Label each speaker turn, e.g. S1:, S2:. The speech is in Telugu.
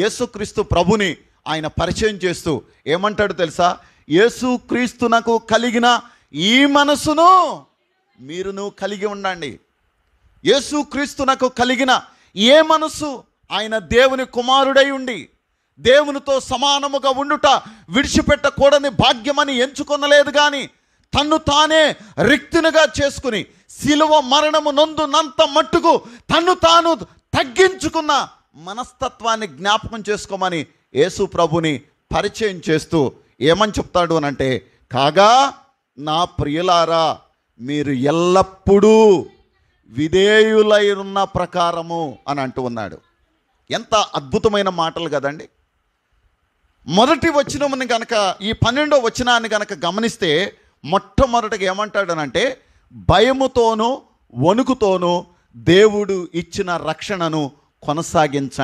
S1: యేసుక్రీస్తు ప్రభుని ఆయన పరిచయం చేస్తూ ఏమంటాడు తెలుసా యేసుక్రీస్తు నాకు కలిగిన ఈ మనసును మీరును కలిగి ఉండండి యేసుక్రీస్తు నాకు కలిగిన ఏ మనసు ఆయన దేవుని కుమారుడై ఉండి దేవునితో సమానముగా ఉండుట విడిచిపెట్టకూడని భాగ్యమని ఎంచుకొనలేదు కానీ తన్ను తానే రిక్తునిగా చేసుకుని శిలువ మరణము నందునంత మట్టుకు తన్ను తాను తగ్గించుకున్న మనస్తత్వాన్ని జ్ఞాపకం చేసుకోమని యేసు ప్రభుని పరిచయం చేస్తూ ఏమని చెప్తాడు అనంటే కాగా నా ప్రియులారా మీరు ఎల్లప్పుడూ విధేయులై ఉన్న ప్రకారము అని అంటూ ఉన్నాడు ఎంత అద్భుతమైన మాటలు కదండి మొదటి వచనముని గనక ఈ పన్నెండో వచనాన్ని గనక గమనిస్తే మొట్టమొదటిగా ఏమంటాడనంటే భయముతోనూ వణుకుతోనూ దేవుడు ఇచ్చిన రక్షణను కొనసాగించండి